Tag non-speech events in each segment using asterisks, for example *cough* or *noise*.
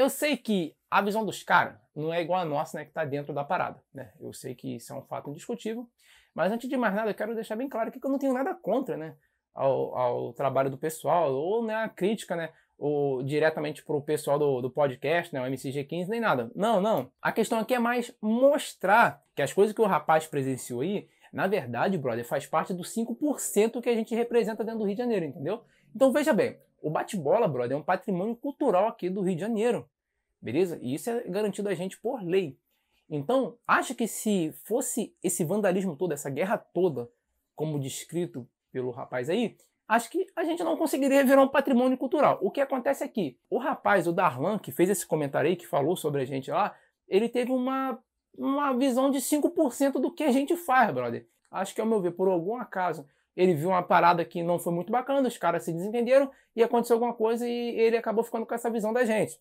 Eu sei que a visão dos caras não é igual a nossa, né, que tá dentro da parada, né? Eu sei que isso é um fato indiscutível, mas antes de mais nada, eu quero deixar bem claro que eu não tenho nada contra, né, ao, ao trabalho do pessoal, ou né, a crítica, né, ou diretamente pro pessoal do, do, podcast, né, o MCG15, nem nada. Não, não. A questão aqui é mais mostrar que as coisas que o rapaz presenciou aí, na verdade, brother, faz parte dos 5% que a gente representa dentro do Rio de Janeiro, entendeu? Então veja bem, o bate-bola, brother, é um patrimônio cultural aqui do Rio de Janeiro. Beleza? E isso é garantido a gente por lei. Então, acha que se fosse esse vandalismo todo, essa guerra toda, como descrito pelo rapaz aí, acho que a gente não conseguiria virar um patrimônio cultural. O que acontece aqui? É o rapaz, o Darlan, que fez esse comentário aí, que falou sobre a gente lá, ele teve uma, uma visão de 5% do que a gente faz, brother. Acho que, ao meu ver, por algum acaso, ele viu uma parada que não foi muito bacana, os caras se desentenderam e aconteceu alguma coisa e ele acabou ficando com essa visão da gente.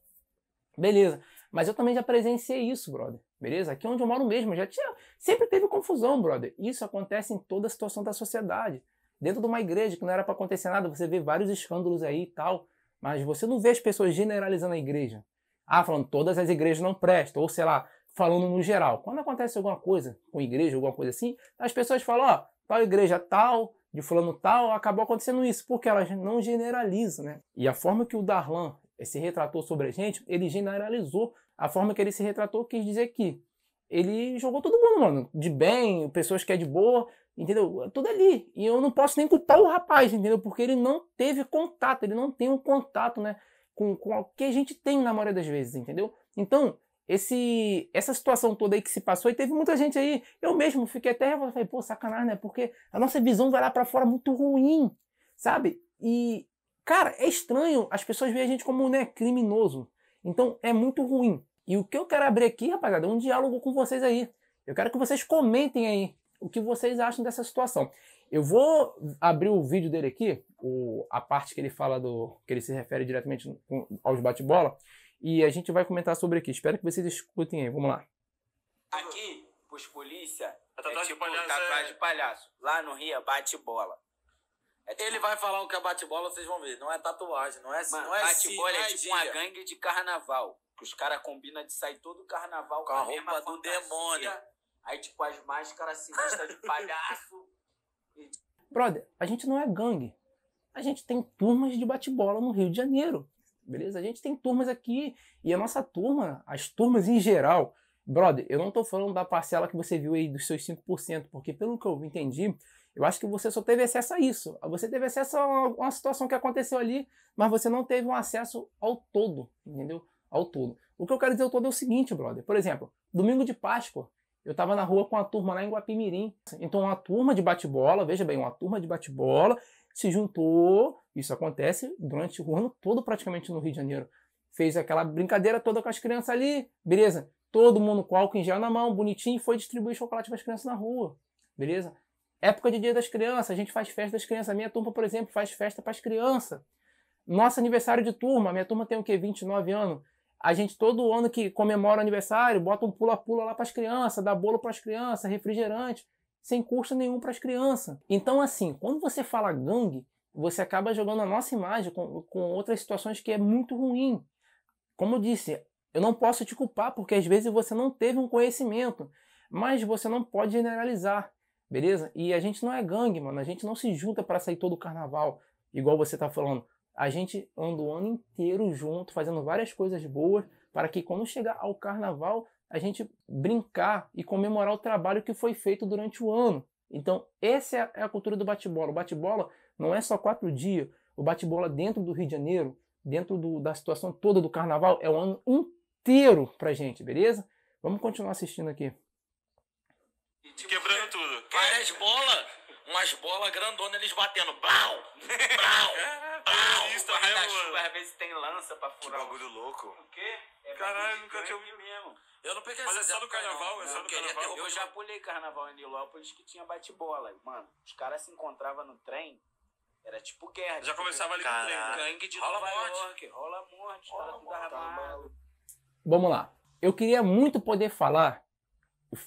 Beleza. Mas eu também já presenciei isso, brother. Beleza? Aqui é onde eu moro mesmo, já tinha. Sempre teve confusão, brother. Isso acontece em toda a situação da sociedade. Dentro de uma igreja que não era para acontecer nada, você vê vários escândalos aí e tal. Mas você não vê as pessoas generalizando a igreja. Ah, falando todas as igrejas não prestam, ou sei lá, falando no geral. Quando acontece alguma coisa com igreja, alguma coisa assim, as pessoas falam, ó, oh, tal igreja é tal, de fulano tal, acabou acontecendo isso, porque ela não generaliza, né? E a forma que o Darlan eh, se retratou sobre a gente, ele generalizou. A forma que ele se retratou quis dizer que ele jogou todo mundo, mano, de bem, pessoas que é de boa, entendeu? Tudo ali. E eu não posso nem culpar o rapaz, entendeu? Porque ele não teve contato, ele não tem um contato, né? Com, com o que a gente tem na maioria das vezes, entendeu? Então, esse, essa situação toda aí que se passou, e teve muita gente aí, eu mesmo fiquei até revoltado, falei, pô, sacanagem, né? Porque a nossa visão vai lá para fora muito ruim, sabe? E, cara, é estranho, as pessoas veem a gente como, né, criminoso. Então, é muito ruim. E o que eu quero abrir aqui, rapaziada, é um diálogo com vocês aí. Eu quero que vocês comentem aí o que vocês acham dessa situação. Eu vou abrir o vídeo dele aqui, o, a parte que ele fala do. que ele se refere diretamente aos bate-bola e a gente vai comentar sobre aqui. Espero que vocês escutem aí. Vamos lá. Aqui, os polícia, tá é tatuagem tipo de palhaço, tatuagem tá é. de palhaço. Lá no Rio, é bate bola. É tipo... Ele vai falar o que é bate-bola, vocês vão ver. Não é tatuagem, não é assim, Mano, não é Bate-bola é, tipo uma gangue de carnaval. Que os caras combinam de sair todo o carnaval com a, roupa do demônio. Aí, tipo, as máscaras sinistras de palhaço. *laughs* Brother, a gente não é gangue. A gente tem turmas de bate-bola no Rio de Janeiro beleza? A gente tem turmas aqui e a nossa turma, as turmas em geral, brother, eu não tô falando da parcela que você viu aí dos seus 5%, porque pelo que eu entendi, eu acho que você só teve acesso a isso. Você teve acesso a uma situação que aconteceu ali, mas você não teve um acesso ao todo, entendeu? Ao todo. O que eu quero dizer ao todo é o seguinte, brother. Por exemplo, domingo de Páscoa, eu estava na rua com a turma lá em Guapimirim. Então, uma turma de bate-bola, veja bem, uma turma de bate-bola, se juntou, isso acontece durante o ano todo praticamente no Rio de Janeiro. Fez aquela brincadeira toda com as crianças ali, beleza? Todo mundo com álcool em gel na mão, bonitinho, foi distribuir chocolate para as crianças na rua, beleza? Época de Dia das Crianças, a gente faz festa das crianças. A minha turma, por exemplo, faz festa para as crianças. Nosso aniversário de turma, a minha turma tem o quê? 29 anos. A gente todo ano que comemora o aniversário, bota um pula-pula lá para as crianças, dá bolo para as crianças, refrigerante sem custo nenhum para as crianças. Então, assim, quando você fala gangue, você acaba jogando a nossa imagem com, com outras situações que é muito ruim. Como eu disse, eu não posso te culpar porque às vezes você não teve um conhecimento, mas você não pode generalizar, beleza? E a gente não é gangue, mano. A gente não se junta para sair todo o carnaval, igual você está falando. A gente anda o ano inteiro junto, fazendo várias coisas boas, para que quando chegar ao carnaval a gente brincar e comemorar o trabalho que foi feito durante o ano. Então, essa é, é a cultura do bate-bola. O bate-bola não é só quatro dias. O bate-bola dentro do Rio de Janeiro, dentro do, da situação toda do carnaval, é o um ano inteiro pra gente, beleza? Vamos continuar assistindo aqui. Quebrando tudo. Várias bolas, umas bolas grandonas eles batendo. Blau! Blau! *laughs* baterista ah, mesmo, mano. Às vezes tem lança pra furar. Que bagulho louco. O quê? É Caralho, nunca tinha ouvido mesmo. Eu não peguei Mas é só no carnaval, não, é só do carnaval. Eu já pulei carnaval em Nilópolis que tinha bate-bola. Mano, os caras se encontravam no trem. Era tipo guerra. Já tipo começava ali com o trem. Né? Gangue de rola Nova morte. York. Rola morte, tá rola tudo tá armado. Vamos lá. Eu queria muito poder falar,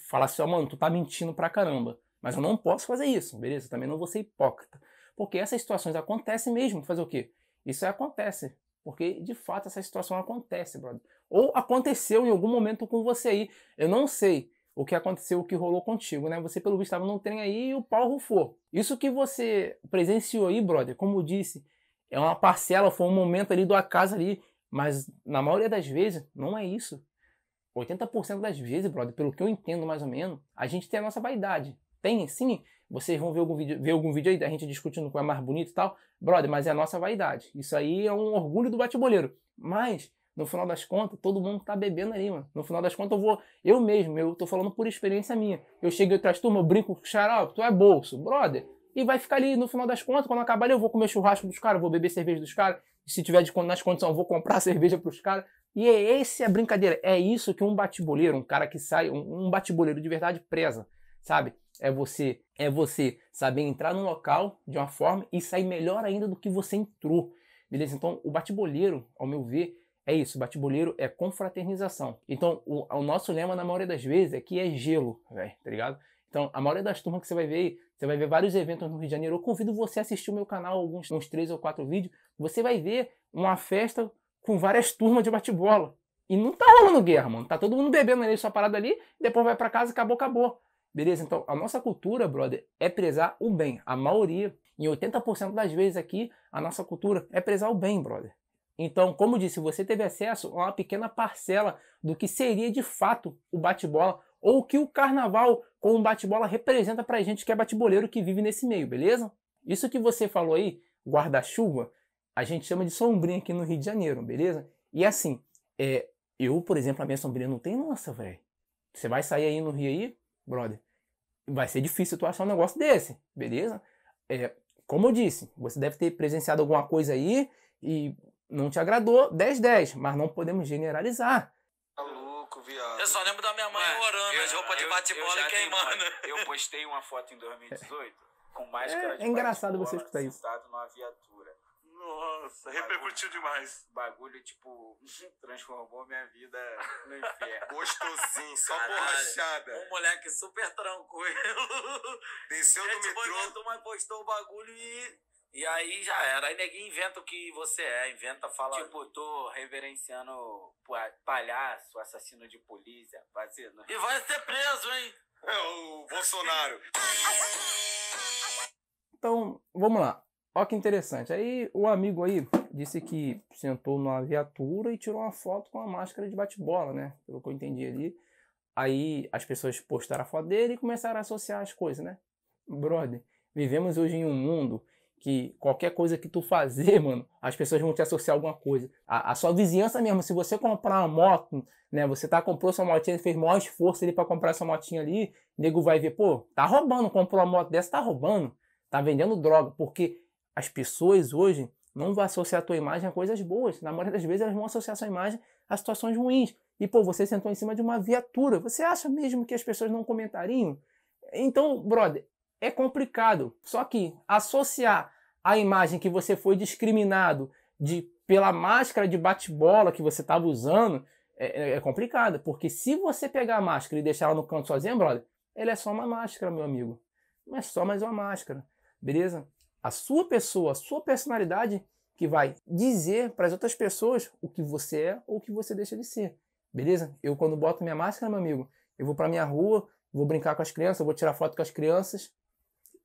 falar assim, ó, oh, mano, tu tá mentindo pra caramba. Mas eu não posso fazer isso, beleza? também não vou ser hipócrita. Porque essas situações acontecem mesmo. Fazer o quê? Isso acontece. Porque de fato essa situação acontece, brother. Ou aconteceu em algum momento com você aí. Eu não sei o que aconteceu, o que rolou contigo, né? Você, pelo visto, estava num trem aí e o pau rufou. Isso que você presenciou aí, brother, como disse, é uma parcela, foi um momento ali do acaso ali. Mas na maioria das vezes, não é isso. 80% das vezes, brother, pelo que eu entendo mais ou menos, a gente tem a nossa vaidade. Tem, sim, vocês vão ver algum vídeo, ver algum vídeo aí, da gente discutindo qual é mais bonito e tal. Brother, mas é a nossa vaidade. Isso aí é um orgulho do bate-boleiro. Mas, no final das contas, todo mundo tá bebendo ali, mano. No final das contas, eu vou. Eu mesmo, eu tô falando por experiência minha. Eu chego e outras turmas, eu brinco com xarope, tu é bolso, brother. E vai ficar ali, no final das contas, quando acabar ali, eu vou comer churrasco dos caras, vou beber cerveja dos caras. Se tiver de, nas condições, eu vou comprar *laughs* cerveja pros caras. E é essa é a brincadeira. É isso que um bate-boleiro, um cara que sai, um, um bate-boleiro de verdade preza sabe? É você é você saber entrar num local de uma forma e sair melhor ainda do que você entrou. Beleza? Então, o bate-boleiro, ao meu ver, é isso, bate-boleiro é confraternização. Então, o, o, nosso lema, na maioria das vezes, é que é gelo, velho, né? tá ligado? Então, a maioria das turmas que você vai ver aí, você vai ver vários eventos no Rio de Janeiro. Eu convido você a assistir o meu canal, alguns uns três ou quatro vídeos. Você vai ver uma festa com várias turmas de bate-bola. E não tá rolando guerra, mano. Tá todo mundo bebendo ali sua parada ali, depois vai para casa e acabou, acabou. Beleza? Então, a nossa cultura, brother, é prezar o bem. A maioria, em 80% das vezes aqui, a nossa cultura é prezar o bem, brother. Então, como disse, você teve acesso a uma pequena parcela do que seria de fato o bate-bola ou o que o carnaval com o bate-bola representa pra gente que é bate-boleiro que vive nesse meio, beleza? Isso que você falou aí, guarda-chuva, a gente chama de sombrinha aqui no Rio de Janeiro, beleza? E assim, é, eu, por exemplo, a minha sombrinha não tem nossa, velho. Você vai sair aí no Rio aí, brother, vai ser difícil tu achar um negócio desse, beleza? É, como eu disse, você deve ter presenciado alguma coisa aí e não te agradou, 10-10, mas não podemos generalizar. Maluco, tá viado. Eu só lembro da minha mãe Mano, orando, eu, as roupas de bate-bola e queimando. *laughs* eu postei uma foto em 2018 com máscara é, de É engraçado você escutar isso. viatura. Nossa, bagulho, repercutiu demais. Bagulho, tipo, *laughs* transformou minha vida no inferno. Gostosinho, só Caralho, borrachada. Um moleque super tranquilo. Desceu do metrô. Mas postou o bagulho e... E aí já era. Aí neguinho inventa o que você é, inventa fala. Tipo, tô reverenciando palhaço, assassino de polícia, fazendo. E vai ser preso, hein? É o Bolsonaro. Então, vamos lá ó que interessante. Aí o amigo aí disse que sentou numa viatura e tirou uma foto com a máscara de bate-bola, né? Pelo que eu entendi ali. Aí as pessoas postaram a foto dele e começaram a associar as coisas, né? Brother, vivemos hoje em um mundo que qualquer coisa que tu fazer, *laughs* mano, as pessoas vão te associar a alguma coisa. A, a sua vizinhança mesmo, se você comprar uma moto, né, você tá comprou sua motinha, fez maior esforço ali para comprar sua motinha ali, nego vai ver, pô, tá roubando, comprou uma moto dessa, tá roubando, tá vendendo droga, porque as pessoas hoje não vão associar a tua imagem a coisas boas. Na maioria das vezes elas vão associar a sua imagem a situações ruins. E, pô, você sentou em cima de uma viatura. Você acha mesmo que as pessoas não comentariam? Então, brother, é complicado. Só que associar a imagem que você foi discriminado de pela máscara de bate-bola que você estava usando é, é, é complicado. Porque se você pegar a máscara e deixar ela no canto sozinha, brother, ela é só uma máscara, meu amigo. Não é só mais uma máscara. Beleza? a sua pessoa, a sua personalidade que vai dizer para as outras pessoas o que você é ou o que você deixa de ser. Beleza? Eu quando boto minha máscara, meu amigo, eu vou para minha rua, vou brincar com as crianças, vou tirar foto com as crianças,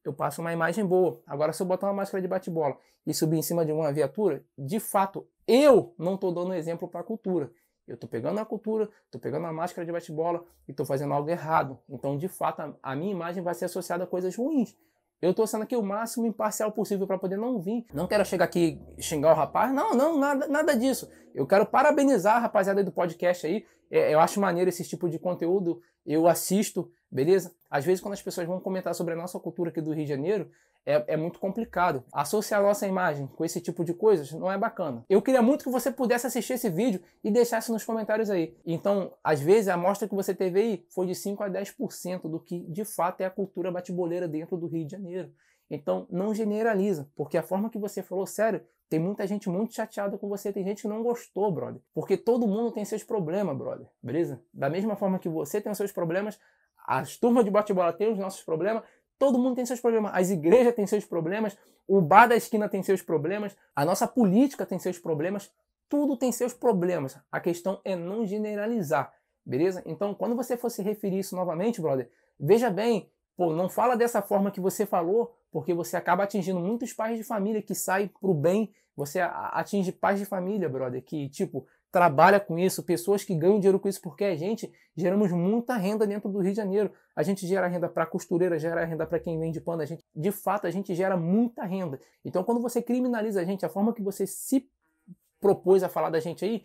eu passo uma imagem boa. Agora se eu botar uma máscara de bate-bola e subir em cima de uma viatura, de fato, eu não estou dando exemplo para a cultura. Eu estou pegando a cultura, estou pegando a máscara de bate-bola e estou fazendo algo errado. Então, de fato, a minha imagem vai ser associada a coisas ruins. Eu tô sendo aqui o máximo imparcial possível para poder não vir. Não quero chegar aqui xingar o rapaz. Não, não, nada, nada disso. Eu quero parabenizar a rapaziada do podcast aí é, eu acho maneiro esse tipo de conteúdo, eu assisto, beleza? Às vezes, quando as pessoas vão comentar sobre a nossa cultura aqui do Rio de Janeiro, é, é, muito complicado. Associar a nossa imagem com esse tipo de coisas não é bacana. Eu queria muito que você pudesse assistir esse vídeo e deixasse nos comentários aí. Então, às vezes, a amostra que você teve aí foi de 5 a 10% do que de fato é a cultura batiboleira dentro do Rio de Janeiro. Então, não generaliza, porque a forma que você falou sério tem muita gente muito chateada com você, tem gente que não gostou, brother. Porque todo mundo tem seus problemas, brother. Beleza? Da mesma forma que você tem os seus problemas, as turmas de bate-bola têm os nossos problemas, todo mundo tem seus problemas. As igrejas têm seus problemas, o bar da esquina tem seus problemas, a nossa política tem seus problemas, tudo tem seus problemas. A questão é não generalizar, beleza? Então, quando você for se referir isso novamente, brother, veja bem, pô, não fala dessa forma que você falou, porque você acaba atingindo muitos pais de família que saem pro bem, você atinge pais de família, brother, que tipo trabalha com isso, pessoas que ganham dinheiro com isso, porque a gente geramos muita renda dentro do Rio de Janeiro. A gente gera renda para costureira, gera renda para quem vende pano, a gente, de fato, a gente gera muita renda. Então, quando você criminaliza a gente, a forma que você se propôs a falar da gente aí,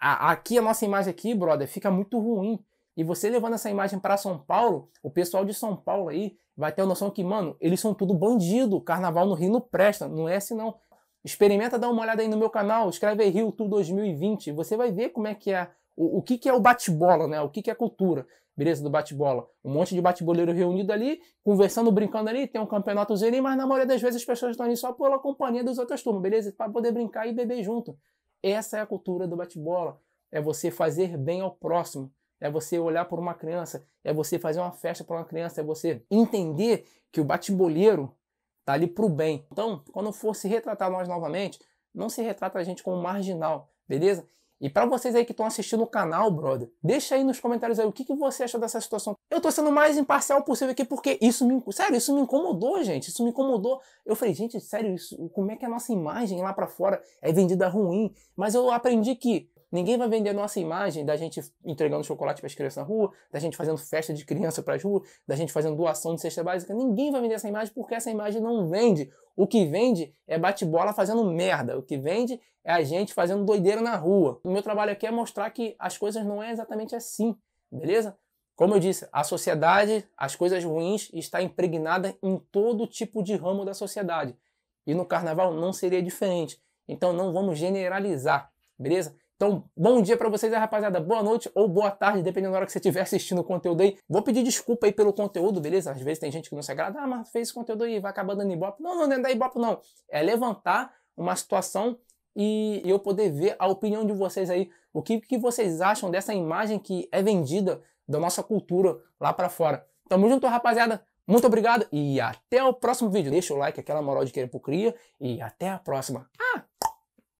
a, aqui a nossa imagem aqui, brother, fica muito ruim. E você levando essa imagem para São Paulo, o pessoal de São Paulo aí vai ter a noção que, mano, eles são tudo bandido. Carnaval no Rio não presta, não é assim não. Experimenta dar uma olhada aí no meu canal, escreve aí Rio Tour 2020, você vai ver como é que é, o, o que, que é o bate-bola, né? O que, que é a cultura, beleza, do bate-bola. Um monte de bate-boleiro reunido ali, conversando, brincando ali, tem um campeonatozinho ali, mas na maioria das vezes as pessoas estão ali só pela companhia dos outros turmas, beleza? Para poder brincar e beber junto. Essa é a cultura do bate-bola, é você fazer bem ao próximo é você olhar por uma criança, é você fazer uma festa para uma criança, é você entender que o bate-boleiro tá ali pro bem. Então, quando for se retratar nós novamente, não se retrata a gente como marginal, beleza? E para vocês aí que estão assistindo o canal, brother, deixa aí nos comentários aí o que, que você acha dessa situação. Eu tô sendo mais imparcial possível aqui porque isso me, sério, isso me incomodou, gente. Isso me incomodou. Eu falei, gente, sério, isso, como é que a nossa imagem lá para fora é vendida ruim? Mas eu aprendi que Ninguém vai vender a nossa imagem da gente entregando chocolate para as crianças na rua, da gente fazendo festa de criança para as ruas, da gente fazendo doação de cesta básica. Ninguém vai vender essa imagem porque essa imagem não vende. O que vende é bate-bola fazendo merda. O que vende é a gente fazendo doideira na rua. O meu trabalho aqui é mostrar que as coisas não é exatamente assim, beleza? Como eu disse, a sociedade, as coisas ruins, está impregnada em todo tipo de ramo da sociedade. E no carnaval não seria diferente. Então não vamos generalizar, beleza? Então, bom dia para vocês, rapaziada. Boa noite ou boa tarde, dependendo da hora que você estiver assistindo o conteúdo aí. Vou pedir desculpa aí pelo conteúdo, beleza? Às vezes tem gente que não se agrada, ah, mas fez esse conteúdo aí, vai acabar dando ibope. Não, não, não é dar ibope, não. É levantar uma situação e eu poder ver a opinião de vocês aí. O que, que vocês acham dessa imagem que é vendida da nossa cultura lá para fora. Tamo junto, rapaziada. Muito obrigado e até o próximo vídeo. Deixa o like, aquela moral de querer pro cria e até a próxima. Ah!